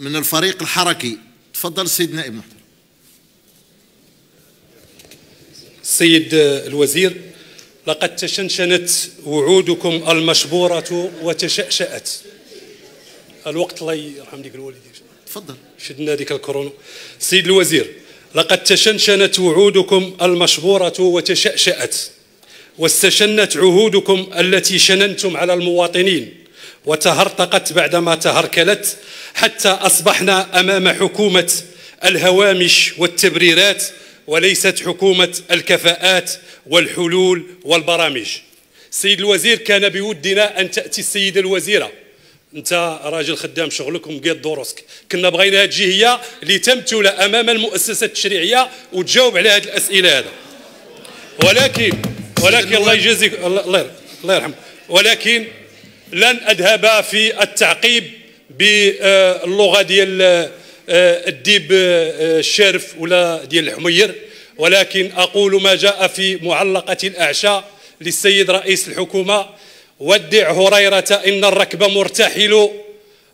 من الفريق الحركي تفضل السيد نائب محترم السيد الوزير لقد تشنشنت وعودكم المشبورة وتشأشأت الوقت الله يرحم ديك الوالدين تفضل شدنا ديك الكورونا السيد الوزير لقد تشنشنت وعودكم المشبورة وتشأشأت واستشنت عهودكم التي شننتم على المواطنين وتهرطقت بعدما تهركلت حتى أصبحنا أمام حكومة الهوامش والتبريرات وليست حكومة الكفاءات والحلول والبرامج السيد الوزير كان بودنا أن تأتي السيدة الوزيرة أنت راجل خدام شغلك ومقيد دروسك كنا بغيناها تجي هي لتمثل أمام المؤسسة التشريعية وتجاوب على هذه الأسئلة هذا ولكن ولكن الله يجازيك الله يرحم ولكن لن اذهب في التعقيب باللغه ديال آه، الديب الشارف آه، ولا ديال الحمير ولكن اقول ما جاء في معلقه الاعشاء للسيد رئيس الحكومه ودع هريره ان الركب مرتحل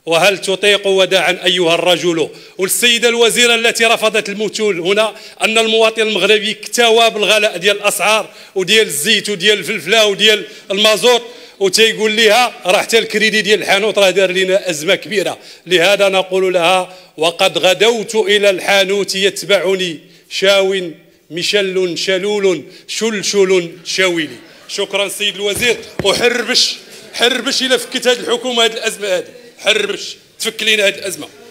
وهل تطيق وداعا ايها الرجل والسيده الوزيره التي رفضت المثول هنا ان المواطن المغربي اكتوى بالغلاء ديال الاسعار وديال الزيت وديال الفلفله وديال المازوت وتيقول لها راه حتى الكريدي ديال الحانوت راه دار لنا ازمه كبيره لهذا نقول لها وقد غدوت الى الحانوت يتبعني شاو مشل شلول شلشل شاولي شكرا سيد الوزير وحربش حربش الى فكت هذه الحكومه هذه الازمه هذه حربش تفك لنا هذه الازمه